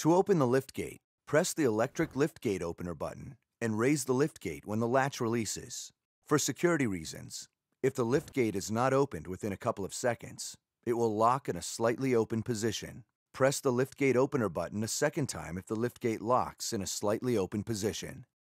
To open the lift gate, press the electric lift gate opener button and raise the lift gate when the latch releases. For security reasons, if the lift gate is not opened within a couple of seconds, it will lock in a slightly open position. Press the lift gate opener button a second time if the lift gate locks in a slightly open position.